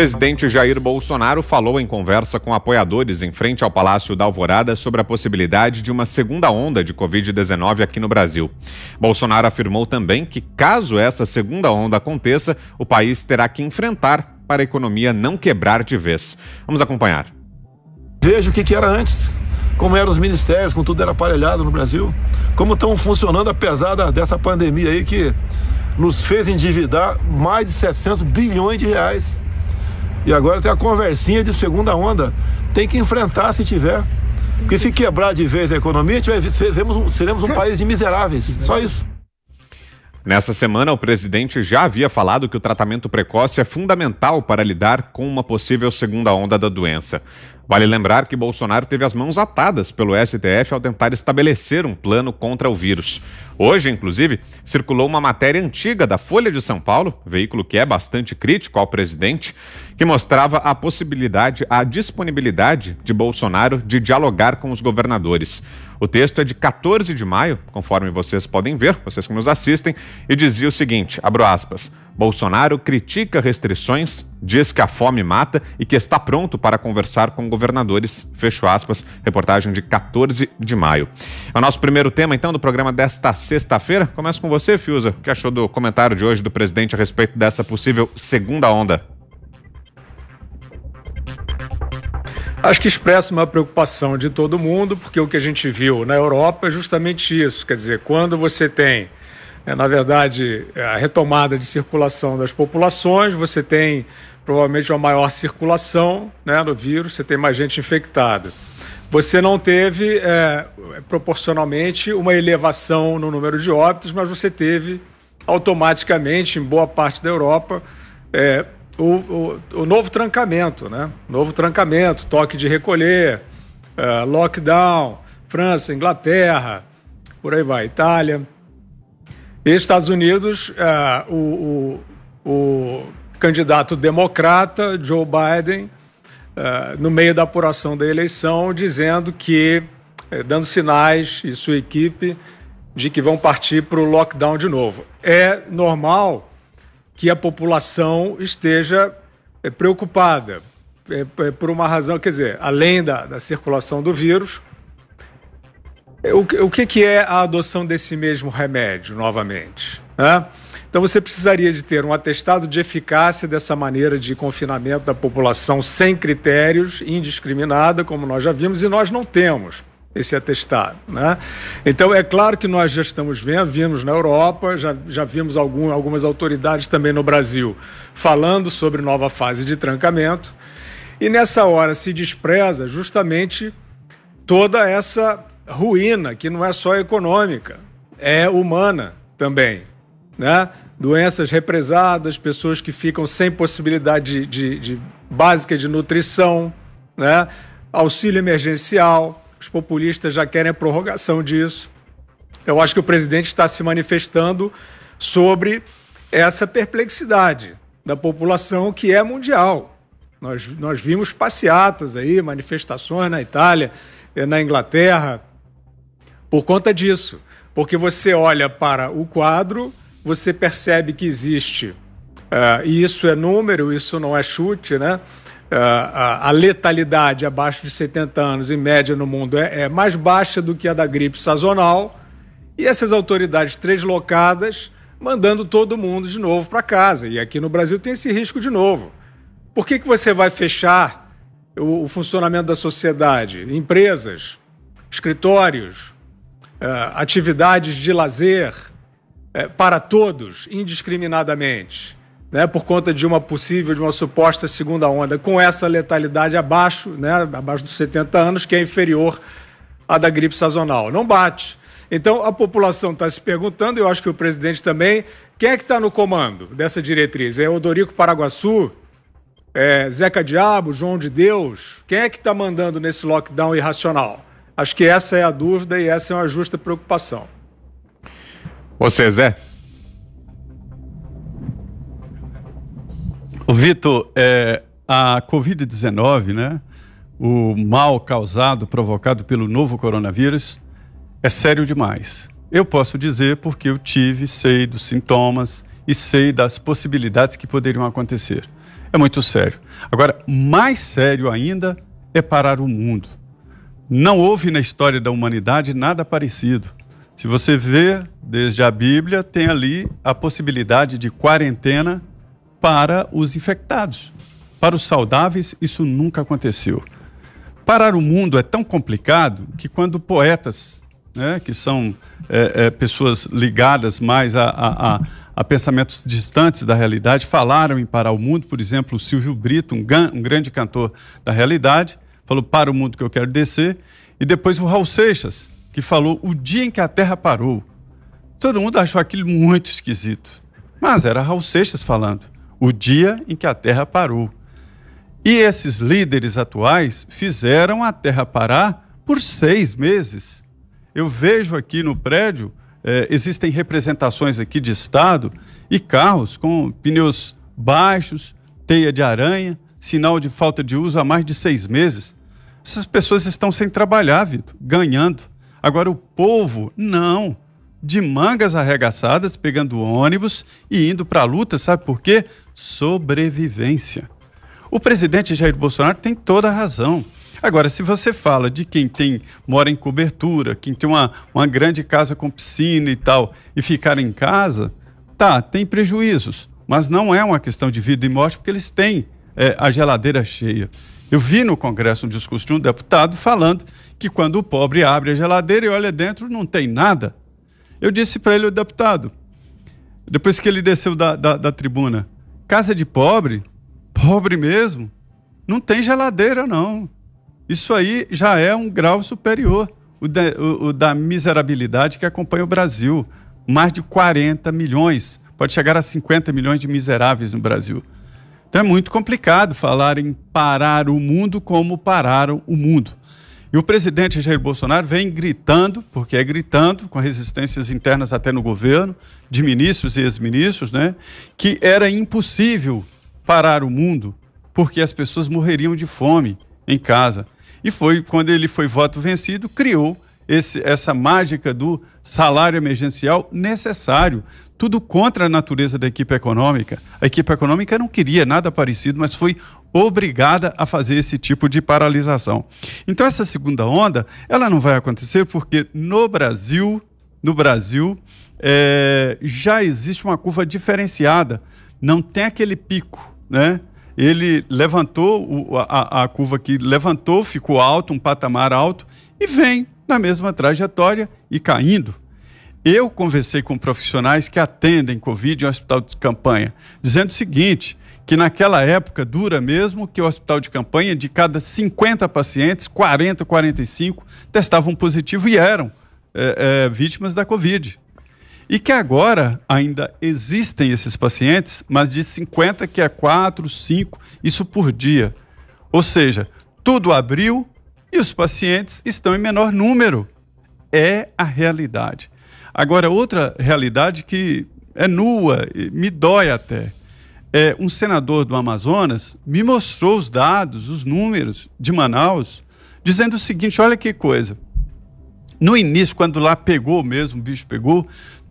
presidente Jair Bolsonaro falou em conversa com apoiadores em frente ao Palácio da Alvorada sobre a possibilidade de uma segunda onda de Covid-19 aqui no Brasil. Bolsonaro afirmou também que, caso essa segunda onda aconteça, o país terá que enfrentar para a economia não quebrar de vez. Vamos acompanhar. Veja o que, que era antes, como eram os ministérios, como tudo era aparelhado no Brasil, como estão funcionando apesar dessa pandemia aí que nos fez endividar mais de 700 bilhões de reais. E agora tem a conversinha de segunda onda. Tem que enfrentar se tiver. Porque se quebrar de vez a economia, seremos um, seremos um país de miseráveis. Só isso. Nessa semana, o presidente já havia falado que o tratamento precoce é fundamental para lidar com uma possível segunda onda da doença. Vale lembrar que Bolsonaro teve as mãos atadas pelo STF ao tentar estabelecer um plano contra o vírus. Hoje, inclusive, circulou uma matéria antiga da Folha de São Paulo, veículo que é bastante crítico ao presidente, que mostrava a possibilidade, a disponibilidade de Bolsonaro de dialogar com os governadores. O texto é de 14 de maio, conforme vocês podem ver, vocês que nos assistem, e dizia o seguinte: abro aspas. Bolsonaro critica restrições, diz que a fome mata e que está pronto para conversar com governadores. Fecho aspas. Reportagem de 14 de maio. É o nosso primeiro tema, então, do programa desta sexta-feira. Começo com você, Fiuza. O que achou do comentário de hoje do presidente a respeito dessa possível segunda onda? Acho que expressa uma preocupação de todo mundo, porque o que a gente viu na Europa é justamente isso. Quer dizer, quando você tem, eh, na verdade, eh, a retomada de circulação das populações, você tem provavelmente uma maior circulação né, do vírus, você tem mais gente infectada. Você não teve, é, proporcionalmente, uma elevação no número de óbitos, mas você teve automaticamente, em boa parte da Europa, é, o, o, o novo trancamento, né? Novo trancamento, toque de recolher, uh, lockdown, França, Inglaterra, por aí vai, Itália. E Estados Unidos, uh, o, o, o, candidato democrata, Joe Biden, uh, no meio da apuração da eleição, dizendo que, dando sinais e sua equipe, de que vão partir para o lockdown de novo. É normal que a população esteja eh, preocupada eh, eh, por uma razão, quer dizer, além da, da circulação do vírus, o, o que, que, é a adoção desse mesmo remédio novamente? Né? Então você precisaria de ter um atestado de eficácia dessa maneira de confinamento da população sem critérios, indiscriminada, como nós já vimos, e nós não temos esse atestado. Né? Então, é claro que nós já estamos vendo, vimos na Europa, já, já vimos algum, algumas autoridades também no Brasil falando sobre nova fase de trancamento. E nessa hora se despreza justamente toda essa ruína, que não é só econômica, é humana também. Né? Doenças represadas, pessoas que ficam sem possibilidade de, de, de básica de nutrição, né? auxílio emergencial os populistas já querem a prorrogação disso. Eu acho que o presidente está se manifestando sobre essa perplexidade da população que é mundial. Nós, nós vimos passeatas aí, manifestações na Itália, eh, na Inglaterra, por conta disso. Porque você olha para o quadro, você percebe que existe, uh, e isso é número, isso não é chute, né? Ah, ah, a, letalidade abaixo de 70 anos, em média, no mundo é, é mais baixa do que a da gripe sazonal. E essas autoridades translocadas mandando todo mundo de novo para casa. E aqui no Brasil tem esse risco de novo. Por que, que você vai fechar o, o funcionamento da sociedade? Empresas, escritórios, ah, atividades de lazer eh, para todos, indiscriminadamente né, por conta de uma possível, de uma suposta segunda onda, com essa letalidade abaixo, né, abaixo dos 70 anos, que é inferior à da gripe sazonal. Não bate. Então a população está se perguntando, eu acho que o presidente também, quem é que está no comando dessa diretriz? É Odorico Paraguaçu? É Zeca Diabo? João de Deus? Quem é que está mandando nesse lockdown irracional? Acho que essa é a dúvida e essa é uma justa preocupação. Você, Zé? Vitor, é, a Covid-19, né? O mal causado, provocado pelo novo coronavírus, é sério demais. Eu posso dizer porque eu tive, sei dos sintomas e sei das possibilidades que poderiam acontecer. É muito sério. Agora, mais sério ainda é parar o mundo. Não houve na história da humanidade nada parecido. Se você vê desde a Bíblia, tem ali a possibilidade de quarentena para os infectados. Para os saudáveis, isso nunca aconteceu. Parar o mundo é tão complicado que quando poetas, né, que são é, é, pessoas ligadas mais a, a, a, a, pensamentos distantes da realidade, falaram em parar o mundo, por exemplo, o Silvio Brito, um, gan, um grande cantor da realidade, falou para o mundo que eu quero descer, e depois o Raul Seixas, que falou o dia em que a Terra parou. Todo mundo achou aquilo muito esquisito. Mas era Raul Seixas falando o dia em que a terra parou. E esses líderes atuais fizeram a terra parar por seis meses. Eu vejo aqui no prédio, eh, existem representações aqui de Estado e carros com pneus baixos, teia de aranha, sinal de falta de uso há mais de seis meses. Essas pessoas estão sem trabalhar, Vitor, ganhando. Agora o povo, não. De mangas arregaçadas, pegando ônibus e indo para a luta, sabe por quê? sobrevivência. O presidente Jair Bolsonaro tem toda a razão. Agora, se você fala de quem tem mora em cobertura, quem tem uma, uma grande casa com piscina e tal, e ficar em casa, tá, tem prejuízos, mas não é uma questão de vida e morte, porque eles têm é, a geladeira cheia. Eu vi no Congresso um discurso de um deputado falando que quando o pobre abre a geladeira e olha dentro, não tem nada. Eu disse para ele, o deputado, depois que ele desceu da, da, da tribuna, Casa de pobre, pobre mesmo, não tem geladeira, não. Isso aí já é um grau superior, o da, o, o da miserabilidade que acompanha o Brasil. Mais de 40 milhões, pode chegar a 50 milhões de miseráveis no Brasil. Então é muito complicado falar em parar o mundo como pararam o mundo. E o presidente Jair Bolsonaro vem gritando, porque é gritando, com resistências internas até no governo, de ministros e ex-ministros, né, que era impossível parar o mundo porque as pessoas morreriam de fome em casa. E foi quando ele foi voto vencido, criou esse, essa mágica do salário emergencial necessário. Tudo contra a natureza da equipe econômica. A equipe econômica não queria nada parecido, mas foi obrigada a fazer esse tipo de paralisação. Então essa segunda onda, ela não vai acontecer porque no Brasil, no Brasil é, já existe uma curva diferenciada, não tem aquele pico, né? Ele levantou a, a curva que levantou, ficou alto, um patamar alto e vem na mesma trajetória e caindo. Eu conversei com profissionais que atendem Covid em um hospital de campanha, dizendo o seguinte: que naquela época dura mesmo que o hospital de campanha, de cada 50 pacientes, 40, 45 testavam positivo e eram é, é, vítimas da Covid. E que agora ainda existem esses pacientes, mas de 50 que é 4, 5, isso por dia. Ou seja, tudo abriu e os pacientes estão em menor número. É a realidade. Agora, outra realidade que é nua, me dói até é, um senador do Amazonas me mostrou os dados, os números de Manaus, dizendo o seguinte: olha que coisa. No início, quando lá pegou mesmo, o bicho pegou,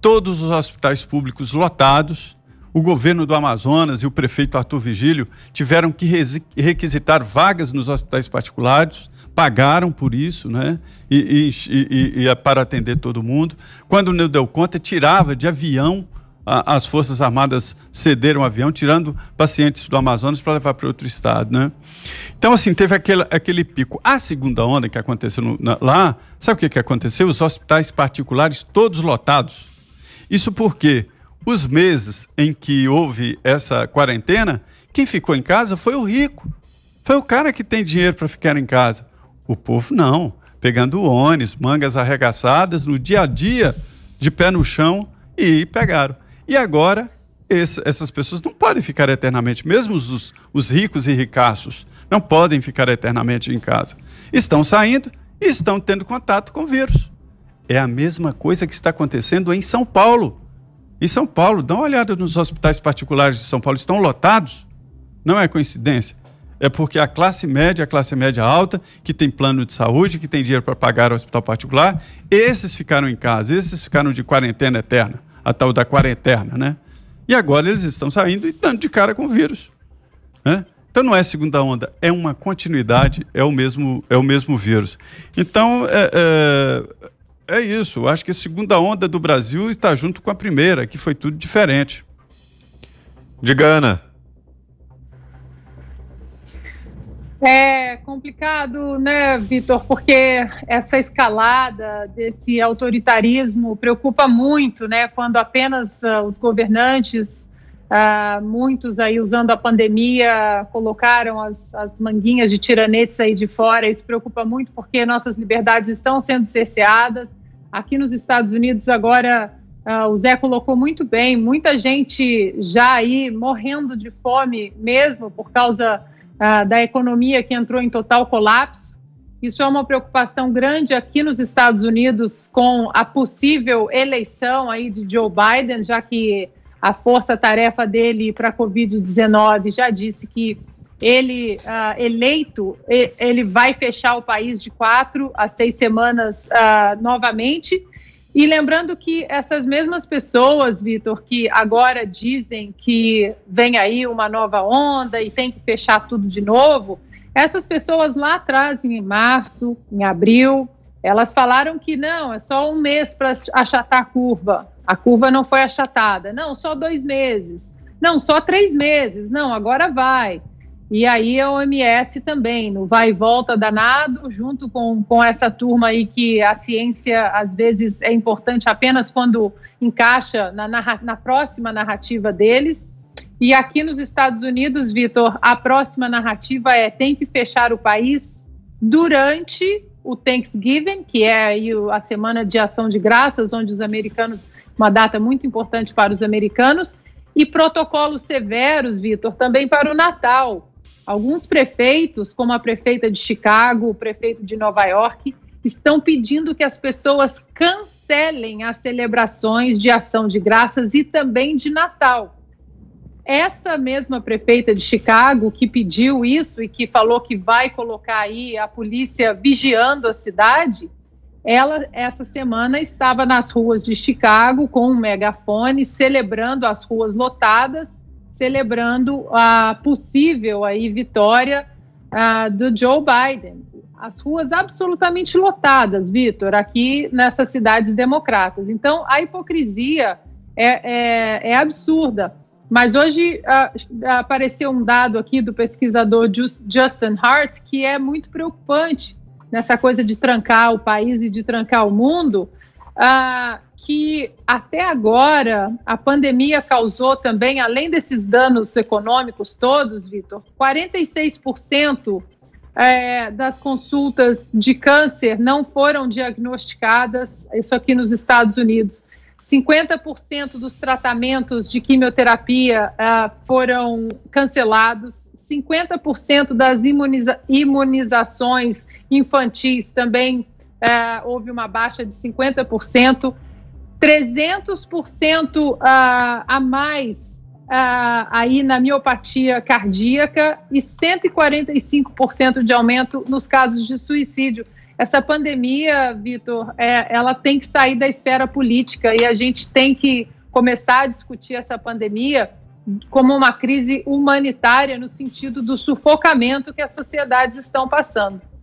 todos os hospitais públicos lotados, o governo do Amazonas e o prefeito Arthur Vigílio tiveram que requisitar vagas nos hospitais particulares, pagaram por isso, né? E, e, e, e para atender todo mundo. Quando não deu conta, tirava de avião as Forças Armadas cederam o avião, tirando pacientes do Amazonas para levar para outro estado, né? Então, assim, teve aquele, aquele pico. A segunda onda que aconteceu no, na, lá, sabe o que, que aconteceu? Os hospitais particulares todos lotados. Isso porque os meses em que houve essa quarentena, quem ficou em casa foi o rico. Foi o cara que tem dinheiro para ficar em casa. O povo não. Pegando ônibus, mangas arregaçadas, no dia a dia, de pé no chão, e pegaram. E agora, esse, essas pessoas não podem ficar eternamente, mesmo os, os ricos e ricaços, não podem ficar eternamente em casa. Estão saindo e estão tendo contato com o vírus. É a mesma coisa que está acontecendo em São Paulo. Em São Paulo, dá uma olhada nos hospitais particulares de São Paulo, estão lotados. Não é coincidência. É porque a classe média, a classe média alta, que tem plano de saúde, que tem dinheiro para pagar o hospital particular, esses ficaram em casa, esses ficaram de quarentena eterna a tal da quarentena, né? E agora eles estão saindo e dando de cara com o vírus, né? Então não é segunda onda, é uma continuidade, é o mesmo, é o mesmo vírus. Então é, é, é isso. Acho que a segunda onda do Brasil está junto com a primeira, que foi tudo diferente. Diga, Ana. É complicado, né, Vitor? Porque essa escalada desse autoritarismo preocupa muito, né? Quando apenas uh, os governantes, uh, muitos aí usando a pandemia, colocaram as, as, manguinhas de tiranetes aí de fora. Isso preocupa muito porque nossas liberdades estão sendo cerceadas. Aqui nos Estados Unidos, agora, uh, o Zé colocou muito bem: muita gente já aí morrendo de fome mesmo por causa da economia que entrou em total colapso. Isso é uma preocupação grande aqui nos Estados Unidos com a possível eleição aí de Joe Biden, já que a força-tarefa dele para a Covid-19 já disse que ele uh, eleito, ele vai fechar o país de quatro a seis semanas uh, novamente. E lembrando que essas mesmas pessoas, Vitor, que agora dizem que vem aí uma nova onda e tem que fechar tudo de novo, essas pessoas lá atrás, em março, em abril, elas falaram que não, é só um mês para achatar a curva. A curva não foi achatada. Não, só dois meses. Não, só três meses. Não, agora vai. E aí a OMS também, no vai e volta danado, junto com, com essa turma aí que a ciência às vezes é importante apenas quando encaixa na, na, na próxima narrativa deles. E aqui nos Estados Unidos, Vitor, a próxima narrativa é tem que fechar o país durante o Thanksgiving, que é a semana de ação de graças, onde os americanos, uma data muito importante para os americanos, e protocolos severos, Vitor, também para o Natal. Alguns prefeitos, como a prefeita de Chicago, o prefeito de Nova York, estão pedindo que as pessoas cancelem as celebrações de ação de graças e também de Natal. Essa mesma prefeita de Chicago que pediu isso e que falou que vai colocar aí a polícia vigiando a cidade, ela essa semana estava nas ruas de Chicago com um megafone celebrando as ruas lotadas celebrando a possível aí vitória uh, do Joe Biden. As ruas absolutamente lotadas, Vitor, aqui nessas cidades democratas. Então, a hipocrisia é, é, é absurda. Mas hoje uh, apareceu um dado aqui do pesquisador Justin Hart que é muito preocupante nessa coisa de trancar o país e de trancar o mundo. Uh, que até agora a pandemia causou também, além desses danos econômicos todos, Vitor, 46% é, das consultas de câncer não foram diagnosticadas, isso aqui nos Estados Unidos. 50% dos tratamentos de quimioterapia uh, foram cancelados, 50% das imuniza imunizações infantis também uh, houve uma baixa de 50%. 300% ah, a, mais ah, aí na miopatia cardíaca e 145% de aumento nos casos de suicídio. Essa pandemia, Vitor, é, ela tem que sair da esfera política e a gente tem que começar a discutir essa pandemia como uma crise humanitária no sentido do sufocamento que as sociedades estão passando.